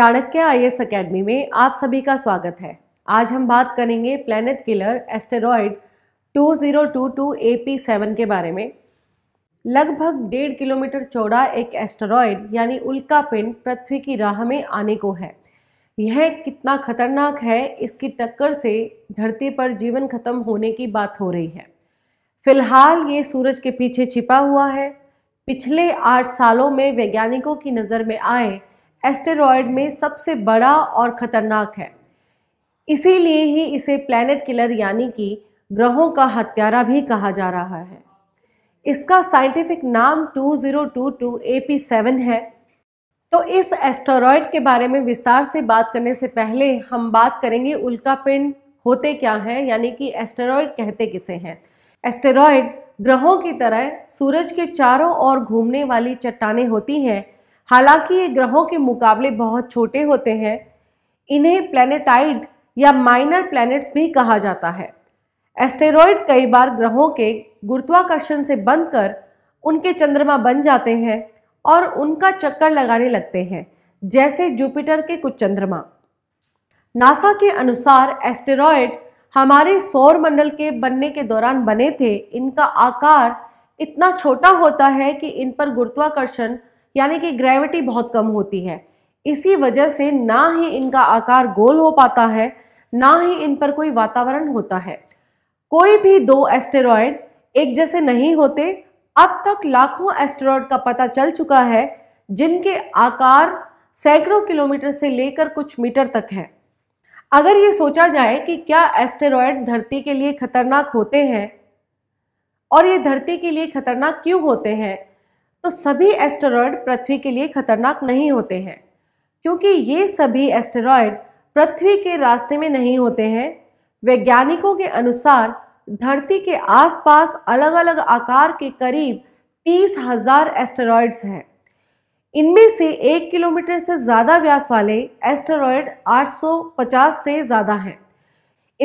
Chanakya I S academy में आप सभी का स्वागत है आज हम बात करेंगे प्लैनेट किलर एस्टेरॉयड 2022 AP7 के बारे में लगभग डेढ़ किलोमीटर चौड़ा एक एस्टेरॉयड यानी उल्का पिंड पृथ्वी की राह में आने को है यह कितना खतरनाक है इसकी टक्कर से धरती पर जीवन खत्म होने की बात हो रही है फिलहाल ये सूरज के पीछे छिपा हुआ है पिछले आठ सालों में वैज्ञानिकों की नज़र में आए एस्टेरॉयड में सबसे बड़ा और ख़तरनाक है इसीलिए ही इसे प्लैनेट किलर यानी कि ग्रहों का हत्यारा भी कहा जा रहा है इसका साइंटिफिक नाम 2022 AP7 है तो इस एस्टेरॉयड के बारे में विस्तार से बात करने से पहले हम बात करेंगे उल्का पिंड होते क्या हैं यानी कि एस्टेरॉयड कहते किसे हैं एस्टेरॉयड ग्रहों की तरह सूरज के चारों ओर घूमने वाली चट्टाने होती हैं हालांकि ये ग्रहों के मुकाबले बहुत छोटे होते हैं इन्हें प्लेनेटाइड या माइनर प्लैनेट्स भी कहा जाता है एस्टेरॉयड कई बार ग्रहों के गुरुत्वाकर्षण से बनकर उनके चंद्रमा बन जाते हैं और उनका चक्कर लगाने लगते हैं जैसे जुपिटर के कुछ चंद्रमा नासा के अनुसार एस्टेरॉयड हमारे सौर मंडल के बनने के दौरान बने थे इनका आकार इतना छोटा होता है कि इन पर गुरुत्वाकर्षण यानी कि ग्रेविटी बहुत कम होती है इसी वजह से ना ही इनका आकार गोल हो पाता है ना ही इन पर कोई वातावरण होता है कोई भी दो एस्टेरॉयड एक जैसे नहीं होते अब तक लाखों एस्टेरॉयड का पता चल चुका है जिनके आकार सैकड़ों किलोमीटर से लेकर कुछ मीटर तक है अगर ये सोचा जाए कि क्या एस्टेरॉयड धरती के लिए खतरनाक होते हैं और ये धरती के लिए खतरनाक क्यों होते हैं तो सभी एस्टेरॉयड पृथ्वी के लिए खतरनाक नहीं होते हैं क्योंकि ये सभी एस्टेरॉयड पृथ्वी के रास्ते में नहीं होते हैं वैज्ञानिकों के अनुसार धरती के आसपास अलग अलग आकार के करीब तीस हजार एस्टेरॉयड्स हैं इनमें से एक किलोमीटर से ज़्यादा व्यास वाले एस्टेरॉयड 850 से ज़्यादा हैं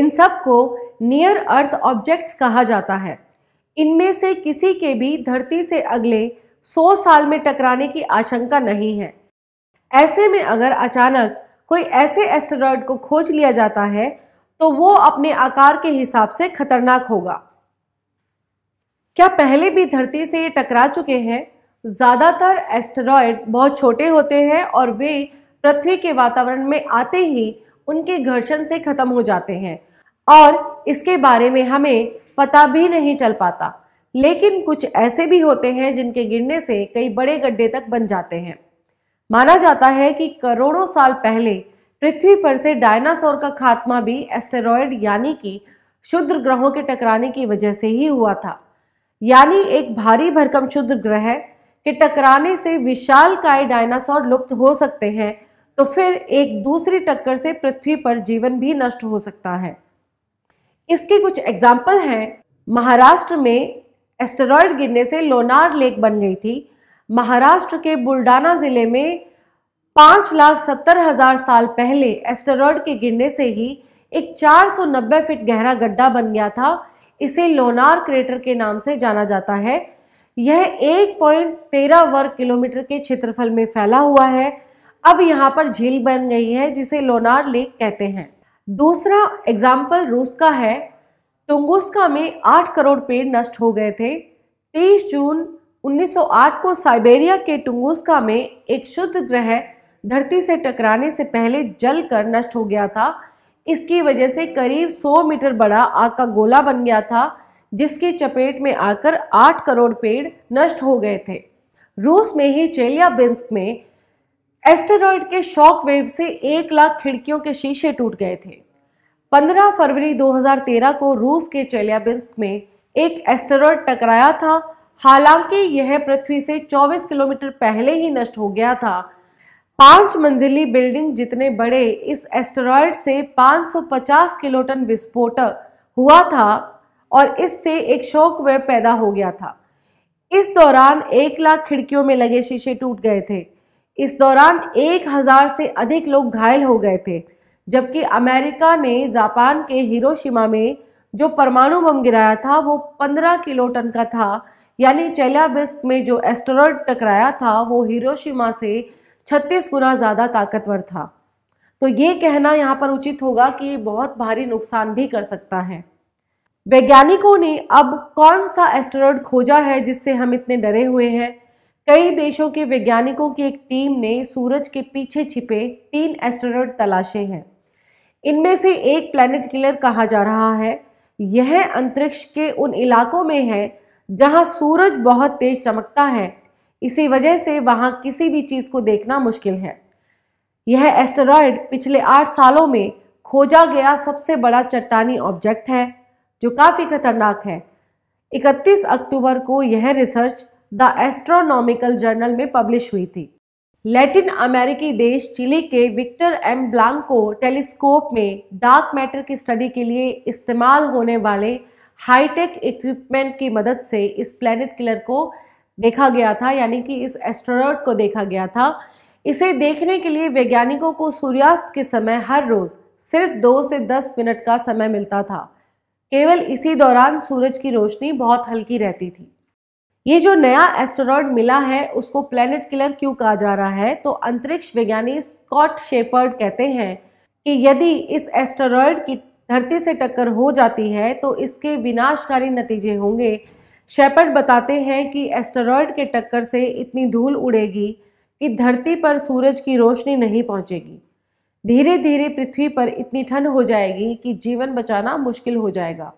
इन सब को नियर अर्थ ऑब्जेक्ट्स कहा जाता है इनमें से किसी के भी धरती से अगले 100 साल में टकराने की आशंका नहीं है ऐसे में अगर अचानक कोई ऐसे एस्टेरॉयड को खोज लिया जाता है तो वो अपने आकार के हिसाब से खतरनाक होगा क्या पहले भी धरती से ये टकरा चुके हैं ज़्यादातर एस्टेरॉयड बहुत छोटे होते हैं और वे पृथ्वी के वातावरण में आते ही उनके घर्षण से खत्म हो जाते हैं और इसके बारे में हमें पता भी नहीं चल पाता लेकिन कुछ ऐसे भी होते हैं जिनके गिरने से कई बड़े गड्ढे तक बन जाते हैं माना जाता है कि करोड़ों साल पहले पृथ्वी पर से डायनासोर का खात्मा भी एस्टेरॉयड यानी कि शुद्र ग्रहों के टकराने की वजह से ही हुआ था यानी एक भारी भरकम शुद्र ग्रह के टकराने से विशाल काय डायनासोर लुप्त हो सकते हैं तो फिर एक दूसरी टक्कर से पृथ्वी पर जीवन भी नष्ट हो सकता है इसके कुछ एग्जाम्पल हैं महाराष्ट्र में एस्टेरॉयड गिरने से लोनार लेक बन गई थी महाराष्ट्र के बुल्डाना जिले में पाँच लाख सत्तर हजार साल पहले एस्टेरॉयड के गिरने से ही एक 490 फीट गहरा गड्ढा बन गया था इसे लोनार क्रेटर के नाम से जाना जाता है यह 1.13 वर्ग किलोमीटर के क्षेत्रफल में फैला हुआ है अब यहाँ पर झील बन गई है जिसे लोनार लेक कहते हैं दूसरा एग्जाम्पल रूस का है टुंगुस्का में 8 करोड़ पेड़ नष्ट हो गए थे 23 जून 1908 को साइबेरिया के टुंगुस्का में एक शुद्ध ग्रह धरती से टकराने से पहले जल कर नष्ट हो गया था इसकी वजह से करीब 100 मीटर बड़ा आग का गोला बन गया था जिसकी चपेट में आकर 8 करोड़ पेड़ नष्ट हो गए थे रूस में ही चेलियाबिंस्क में एस्टेरॉयड के शॉक वेव से एक लाख खिड़कियों के शीशे टूट गए थे 15 फरवरी 2013 को रूस के चेलियाबिस्क में एक एस्टेरॉयड टकराया था हालांकि यह पृथ्वी से 24 किलोमीटर पहले ही नष्ट हो गया था पांच मंजिली बिल्डिंग जितने बड़े इस एस्टेरॉयड से 550 किलोटन विस्फोटक हुआ था और इससे एक शोक वेब पैदा हो गया था इस दौरान एक लाख खिड़कियों में लगे शीशे टूट गए थे इस दौरान एक हजार से अधिक लोग घायल हो गए थे जबकि अमेरिका ने जापान के हिरोशिमा में जो परमाणु बम गिराया था वो 15 किलो टन का था यानी चेलियाबिस्क में जो एस्ट्रॉयड टकराया था वो हिरोशिमा से 36 गुना ज़्यादा ताकतवर था तो ये कहना यहाँ पर उचित होगा कि ये बहुत भारी नुकसान भी कर सकता है वैज्ञानिकों ने अब कौन सा एस्ट्रॉयड खोजा है जिससे हम इतने डरे हुए हैं कई देशों के वैज्ञानिकों की एक टीम ने सूरज के पीछे छिपे तीन एस्टेरॉयड तलाशे हैं इनमें से एक प्लैनेट किलर कहा जा रहा है यह अंतरिक्ष के उन इलाकों में है जहां सूरज बहुत तेज चमकता है इसी वजह से वहां किसी भी चीज़ को देखना मुश्किल है यह एस्टेरॉयड पिछले आठ सालों में खोजा गया सबसे बड़ा चट्टानी ऑब्जेक्ट है जो काफ़ी खतरनाक है 31 अक्टूबर को यह रिसर्च द एस्ट्रोनॉमिकल जर्नल में पब्लिश हुई थी लैटिन अमेरिकी देश चिली के विक्टर एम ब्लांको टेलीस्कोप में डार्क मैटर की स्टडी के लिए इस्तेमाल होने वाले हाईटेक इक्विपमेंट की मदद से इस प्लैनेट किलर को देखा गया था यानी कि इस एस्ट्रोनॉट को देखा गया था इसे देखने के लिए वैज्ञानिकों को सूर्यास्त के समय हर रोज़ सिर्फ दो से दस मिनट का समय मिलता था केवल इसी दौरान सूरज की रोशनी बहुत हल्की रहती थी ये जो नया एस्टोरॉयड मिला है उसको प्लैनेट किलर क्यों कहा जा रहा है तो अंतरिक्ष विज्ञानी स्कॉट शेपर्ड कहते हैं कि यदि इस एस्टोरॉयड की धरती से टक्कर हो जाती है तो इसके विनाशकारी नतीजे होंगे शेपर्ड बताते हैं कि एस्टोरॉयड के टक्कर से इतनी धूल उड़ेगी कि धरती पर सूरज की रोशनी नहीं पहुँचेगी धीरे धीरे पृथ्वी पर इतनी ठंड हो जाएगी कि जीवन बचाना मुश्किल हो जाएगा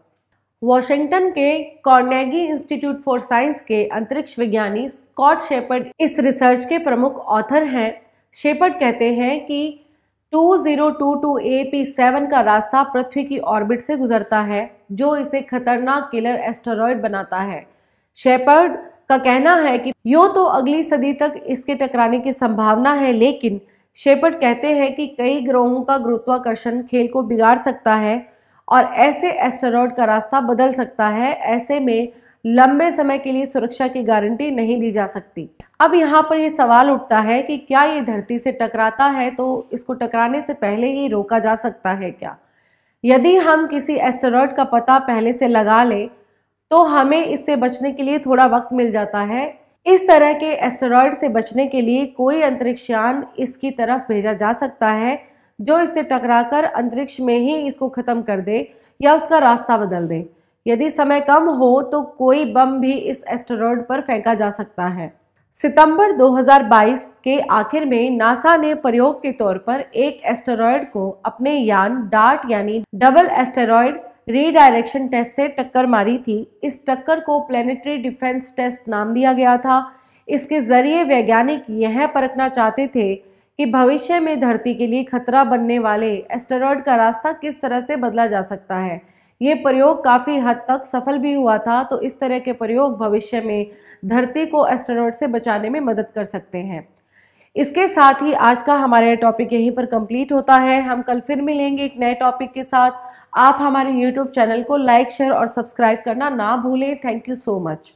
वॉशिंगटन के कॉर्नेगी इंस्टीट्यूट फॉर साइंस के अंतरिक्ष विज्ञानी स्कॉट शेपर्ड इस रिसर्च के प्रमुख ऑथर हैं शेपर्ड कहते हैं कि 2022 AP7 का रास्ता पृथ्वी की ऑर्बिट से गुजरता है जो इसे खतरनाक किलर एस्टेरॉयड बनाता है शेपर्ड का कहना है कि यो तो अगली सदी तक इसके टकराने की संभावना है लेकिन शेपर्ड कहते हैं कि कई ग्रहों का गुरुत्वाकर्षण खेल को बिगाड़ सकता है और ऐसे एस्टेरॉयड का रास्ता बदल सकता है ऐसे में लंबे समय के लिए सुरक्षा की गारंटी नहीं दी जा सकती अब यहाँ पर ये सवाल उठता है कि क्या ये धरती से टकराता है तो इसको टकराने से पहले ही रोका जा सकता है क्या यदि हम किसी एस्टेरॉयड का पता पहले से लगा लें तो हमें इससे बचने के लिए थोड़ा वक्त मिल जाता है इस तरह के एस्टेरॉयड से बचने के लिए कोई अंतरिक्ष यान इसकी तरफ भेजा जा सकता है जो इससे टकराकर अंतरिक्ष में ही इसको ख़त्म कर दे या उसका रास्ता बदल दे यदि समय कम हो तो कोई बम भी इस एस्टेरॉयड पर फेंका जा सकता है सितंबर 2022 के आखिर में नासा ने प्रयोग के तौर पर एक एस्टेरॉयड को अपने यान डार्ट यानी डबल एस्टेरॉयड रीडायरेक्शन टेस्ट से टक्कर मारी थी इस टक्कर को प्लेनेटरी डिफेंस टेस्ट नाम दिया गया था इसके जरिए वैज्ञानिक यह परखना चाहते थे कि भविष्य में धरती के लिए खतरा बनने वाले एस्टेरॉयड का रास्ता किस तरह से बदला जा सकता है ये प्रयोग काफ़ी हद तक सफल भी हुआ था तो इस तरह के प्रयोग भविष्य में धरती को एस्टेरॉयड से बचाने में मदद कर सकते हैं इसके साथ ही आज का हमारे टॉपिक यहीं पर कंप्लीट होता है हम कल फिर मिलेंगे एक नए टॉपिक के साथ आप हमारे यूट्यूब चैनल को लाइक शेयर और सब्सक्राइब करना ना भूलें थैंक यू सो मच